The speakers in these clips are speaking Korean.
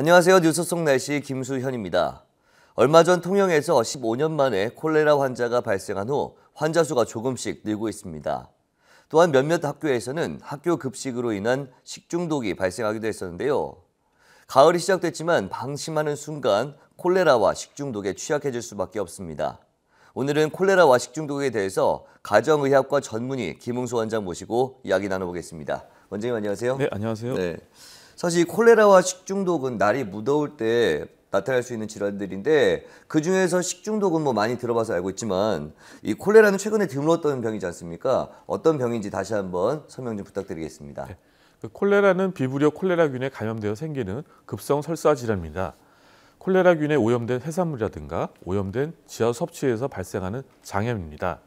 안녕하세요. 뉴스 속 날씨 김수현입니다. 얼마 전 통영에서 15년 만에 콜레라 환자가 발생한 후 환자 수가 조금씩 늘고 있습니다. 또한 몇몇 학교에서는 학교 급식으로 인한 식중독이 발생하기도 했었는데요. 가을이 시작됐지만 방심하는 순간 콜레라와 식중독에 취약해질 수밖에 없습니다. 오늘은 콜레라와 식중독에 대해서 가정의학과 전문의 김웅수 원장 모시고 이야기 나눠보겠습니다. 원장님 안녕하세요. 네, 안녕하세요. 네. 사실 콜레라와 식중독은 날이 무더울 때 나타날 수 있는 질환들인데 그 중에서 식중독은 뭐 많이 들어봐서 알고 있지만 이 콜레라는 최근에 드물었던 병이지 않습니까? 어떤 병인지 다시 한번 설명 좀 부탁드리겠습니다. 네. 그 콜레라는 비브리오 콜레라균에 감염되어 생기는 급성 설사 질환입니다. 콜레라균에 오염된 해산물이라든가 오염된 지하 섭취에서 발생하는 장염입니다.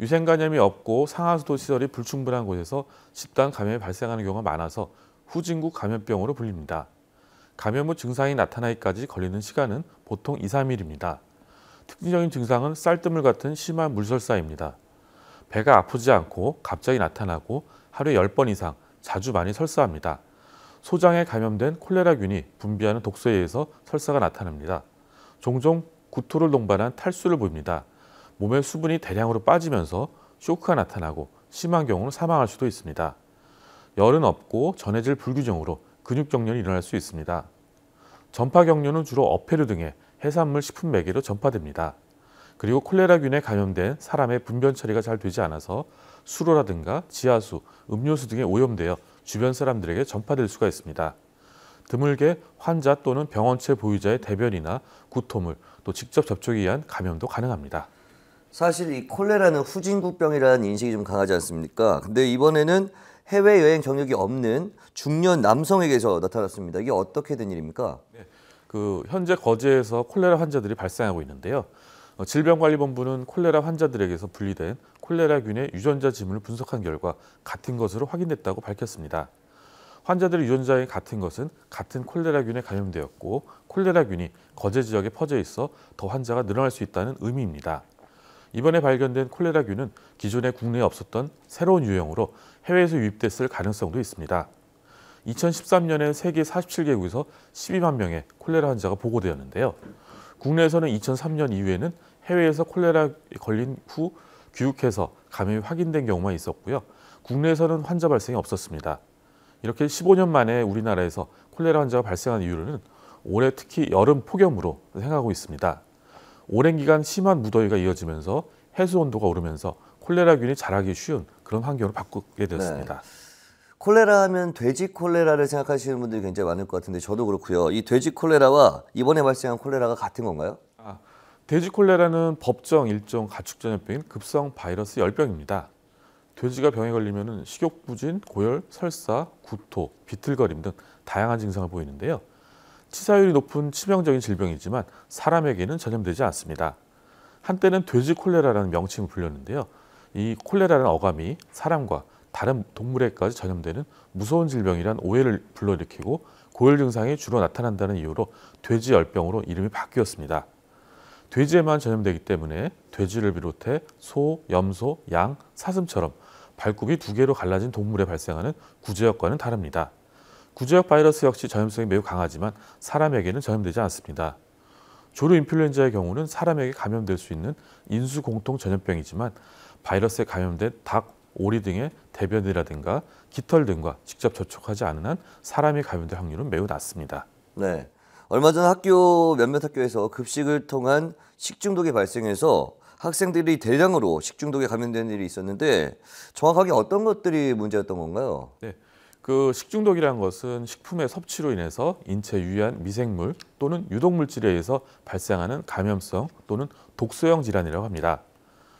유생간염이 없고 상하수도 시설이 불충분한 곳에서 집단 감염이 발생하는 경우가 많아서 후진국 감염병으로 불립니다. 감염 후 증상이 나타나기까지 걸리는 시간은 보통 2, 3일입니다. 특징적인 증상은 쌀뜨물 같은 심한 물설사입니다. 배가 아프지 않고 갑자기 나타나고 하루에 10번 이상 자주 많이 설사합니다. 소장에 감염된 콜레라균이 분비하는 독소에 의해서 설사가 나타납니다. 종종 구토를 동반한 탈수를 보입니다. 몸에 수분이 대량으로 빠지면서 쇼크가 나타나고 심한 경우는 사망할 수도 있습니다. 열은 없고 전해질 불규정으로 근육경련이 일어날 수 있습니다. 전파경련은 주로 어패류 등의 해산물 식품 매개로 전파됩니다. 그리고 콜레라균에 감염된 사람의 분변 처리가 잘 되지 않아서 수로라든가 지하수, 음료수 등에 오염되어 주변 사람들에게 전파될 수가 있습니다. 드물게 환자 또는 병원체 보유자의 대변이나 구토물, 또 직접 접촉에 의한 감염도 가능합니다. 사실 이 콜레라는 후진국병이라는 인식이 좀 강하지 않습니까? 근데 이번에는 해외여행 경력이 없는 중년 남성에게서 나타났습니다. 이게 어떻게 된 일입니까? 네, 그 현재 거제에서 콜레라 환자들이 발생하고 있는데요. 어, 질병관리본부는 콜레라 환자들에게서 분리된 콜레라균의 유전자 지문을 분석한 결과 같은 것으로 확인됐다고 밝혔습니다. 환자들의 유전자에 같은 것은 같은 콜레라균에 감염되었고 콜레라균이 거제 지역에 퍼져 있어 더 환자가 늘어날 수 있다는 의미입니다. 이번에 발견된 콜레라균은 기존에 국내에 없었던 새로운 유형으로 해외에서 유입됐을 가능성도 있습니다. 2013년에 세계 47개국에서 12만 명의 콜레라 환자가 보고되었는데요. 국내에서는 2003년 이후에는 해외에서 콜레라 걸린 후 귀국해서 감염이 확인된 경우만 있었고요. 국내에서는 환자 발생이 없었습니다. 이렇게 15년 만에 우리나라에서 콜레라 환자가 발생한 이유는 올해 특히 여름 폭염으로 생각하고 있습니다. 오랜 기간 심한 무더위가 이어지면서 해수 온도가 오르면서 콜레라균이 자라기 쉬운 그런 환경으로 바꾸게 되었습니다. 네. 콜레라 하면 돼지 콜레라를 생각하시는 분들이 굉장히 많을 것 같은데 저도 그렇고요. 이 돼지 콜레라와 이번에 발생한 콜레라가 같은 건가요? 아, 돼지 콜레라는 법정 일종 가축 전염병인 급성 바이러스 열병입니다. 돼지가 병에 걸리면 식욕 부진, 고열, 설사, 구토, 비틀거림 등 다양한 증상을 보이는데요. 치사율이 높은 치명적인 질병이지만 사람에게는 전염되지 않습니다. 한때는 돼지 콜레라라는 명칭을 불렸는데요. 이 콜레라라는 어감이 사람과 다른 동물에까지 전염되는 무서운 질병이란 오해를 불러일으키고 고열 증상이 주로 나타난다는 이유로 돼지 열병으로 이름이 바뀌었습니다. 돼지에만 전염되기 때문에 돼지를 비롯해 소, 염소, 양, 사슴처럼 발굽이 두 개로 갈라진 동물에 발생하는 구제 효과는 다릅니다. 구제역 바이러스 역시 전염성이 매우 강하지만 사람에게는 전염되지 않습니다. 조류 인플루엔자의 경우는 사람에게 감염될 수 있는 인수 공통 전염병이지만 바이러스에 감염된 닭, 오리 등의 대변이라든가 깃털 등과 직접 접촉하지 않은 한 사람이 감염될 확률은 매우 낮습니다. 네. 얼마 전 학교 몇몇 학교에서 급식을 통한 식중독이 발생해서 학생들이 대량으로 식중독에 감염된 일이 있었는데 정확하게 어떤 것들이 문제였던 건가요? 네. 그 식중독이라는 것은 식품의 섭취로 인해서 인체 유해한 미생물 또는 유독물질에 의해서 발생하는 감염성 또는 독소형 질환이라고 합니다.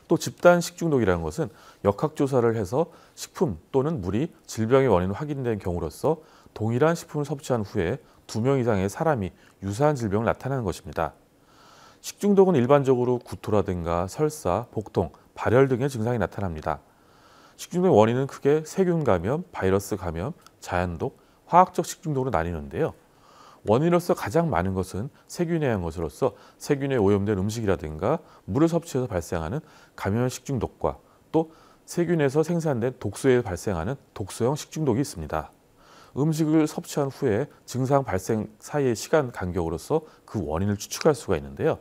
또 집단 식중독이라는 것은 역학조사를 해서 식품 또는 물이 질병의 원인으 확인된 경우로서 동일한 식품을 섭취한 후에 두 명 이상의 사람이 유사한 질병을 나타내는 것입니다. 식중독은 일반적으로 구토라든가 설사, 복통, 발열 등의 증상이 나타납니다. 식중독의 원인은 크게 세균 감염, 바이러스 감염, 자연독, 화학적 식중독으로 나뉘는데요. 원인으로서 가장 많은 것은 세균에 의한 것으로서 세균에 오염된 음식이라든가 물을 섭취해서 발생하는 감염 식중독과 또 세균에서 생산된 독소에 발생하는 독소형 식중독이 있습니다. 음식을 섭취한 후에 증상 발생 사이의 시간 간격으로서 그 원인을 추측할 수가 있는데요.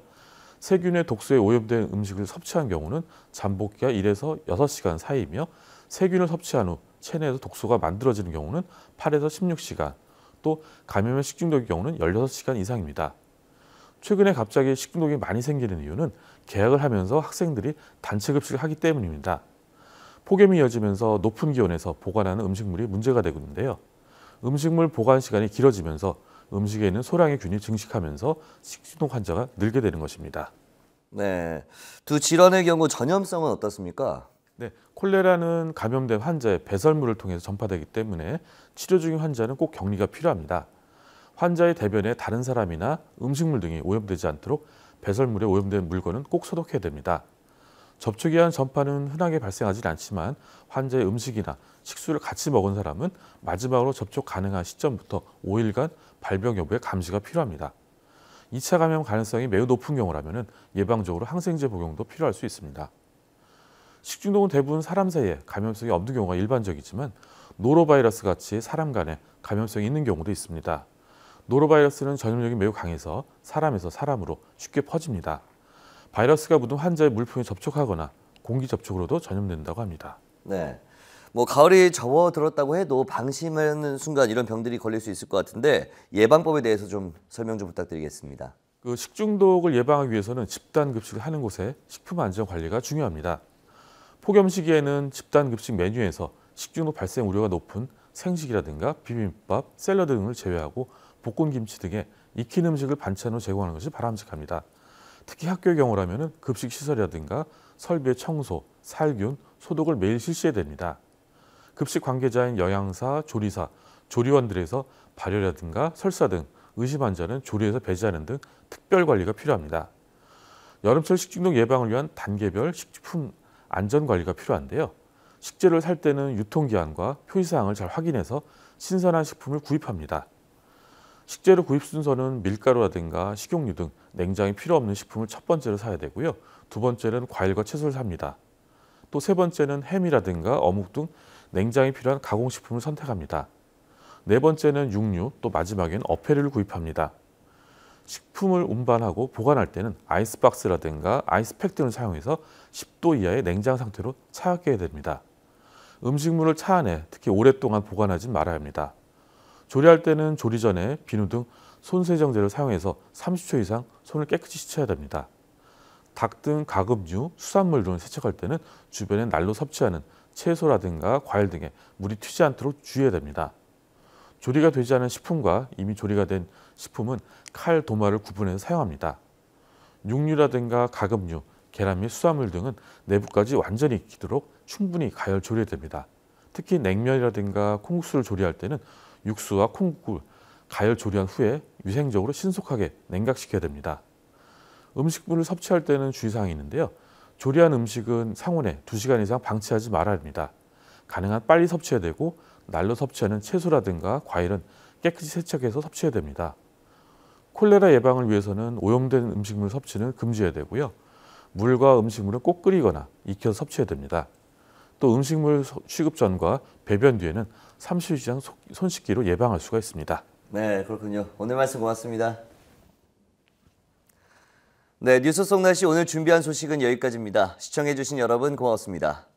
세균의 독소에 오염된 음식을 섭취한 경우는 잠복기가 1에서 6시간 사이이며 세균을 섭취한 후 체내에서 독소가 만들어지는 경우는 8에서 16시간, 또 감염의 식중독의 경우는 16시간 이상입니다. 최근에 갑자기 식중독이 많이 생기는 이유는 계약을 하면서 학생들이 단체 급식을 하기 때문입니다. 폭염이 이어지면서 높은 기온에서 보관하는 음식물이 문제가 되고 있는데요. 음식물 보관 시간이 길어지면서 음식에 있는 소량의 균이 증식하면서 식중독 환자가 늘게 되는 것입니다. 네, 두 질환의 경우 전염성은 어떻습니까? 네, 콜레라는 감염된 환자의 배설물을 통해서 전파되기 때문에 치료 중인 환자는 꼭 격리가 필요합니다. 환자의 대변에 다른 사람이나 음식물 등이 오염되지 않도록 배설물에 오염된 물건은 꼭 소독해야 됩니다. 접촉이한 전파는 흔하게 발생하지 않지만 환자의 음식이나 식수를 같이 먹은 사람은 마지막으로 접촉 가능한 시점부터 5일간 발병 여부의 감시가 필요합니다. 2차 감염 가능성이 매우 높은 경우라면 예방적으로 항생제 복용도 필요할 수 있습니다. 식중독은 대부분 사람 사이에 감염성이 없는 경우가 일반적이지만 노로바이러스 같이 사람 간에 감염성이 있는 경우도 있습니다. 노로바이러스는 전염력이 매우 강해서 사람에서 사람으로 쉽게 퍼집니다. 바이러스가 묻은 환자의 물품에 접촉하거나 공기 접촉으로도 전염된다고 합니다. 네. 뭐 가을이 접어들었다고 해도 방심하는 순간 이런 병들이 걸릴 수 있을 것 같은데 예방법에 대해서 좀 설명 좀 부탁드리겠습니다. 그 식중독을 예방하기 위해서는 집단 급식을 하는 곳에 식품 안전 관리가 중요합니다. 폭염 시기에는 집단 급식 메뉴에서 식중독 발생 우려가 높은 생식이라든가 비빔밥, 샐러드 등을 제외하고 볶음김치 등의 익힌 음식을 반찬으로 제공하는 것이 바람직합니다. 특히 학교의 경우라면 급식 시설이라든가 설비의 청소, 살균, 소독을 매일 실시해야 됩니다. 급식 관계자인 영양사, 조리사, 조리원들에서 발열이라든가 설사 등 의심 환자는 조리에서 배제하는 등 특별 관리가 필요합니다. 여름철 식중독 예방을 위한 단계별 식품 안전 관리가 필요한데요. 식재를 살 때는 유통기한과 표시사항을 잘 확인해서 신선한 식품을 구입합니다. 식재료 구입 순서는 밀가루라든가 식용유 등 냉장이 필요 없는 식품을 첫 번째로 사야 되고요. 두 번째는 과일과 채소를 삽니다. 또 세 번째는 햄이라든가 어묵 등 냉장이 필요한 가공식품을 선택합니다. 네 번째는 육류, 또 마지막엔 어패류를 구입합니다. 식품을 운반하고 보관할 때는 아이스박스라든가 아이스팩 등을 사용해서 10도 이하의 냉장 상태로 차갑게 해야 됩니다. 음식물을 차 안에 특히 오랫동안 보관하지 말아야 합니다. 조리할 때는 조리 전에 비누 등 손세정제를 사용해서 30초 이상 손을 깨끗이 씻어야 됩니다. 닭 등 가금류, 수산물 등을 세척할 때는 주변에 날로 섭취하는 채소라든가 과일 등에 물이 튀지 않도록 주의해야 됩니다. 조리가 되지 않은 식품과 이미 조리가 된 식품은 칼, 도마를 구분해서 사용합니다. 육류라든가 가금류, 계란 및 수산물 등은 내부까지 완전히 익히도록 충분히 가열 조리해야 됩니다. 특히 냉면이라든가 콩국수를 조리할 때는 육수와 콩국을 가열 조리한 후에 위생적으로 신속하게 냉각시켜야 됩니다. 음식물을 섭취할 때는 주의사항이 있는데요. 조리한 음식은 상온에 2시간 이상 방치하지 말아야 합니다. 가능한 빨리 섭취해야 되고 날로 섭취하는 채소라든가 과일은 깨끗이 세척해서 섭취해야 됩니다. 콜레라 예방을 위해서는 오염된 음식물 섭취는 금지해야 되고요. 물과 음식물은 꼭 끓이거나 익혀서 섭취해야 됩니다. 또 음식물 취급 전과 배변 뒤에는 삼시 이상 손 씻기로 예방할 수가 있습니다. 네, 그렇군요. 오늘 말씀 고맙습니다. 네, 뉴스 속 날씨 오늘 준비한 소식은 여기까지입니다. 시청해주신 여러분 고맙습니다.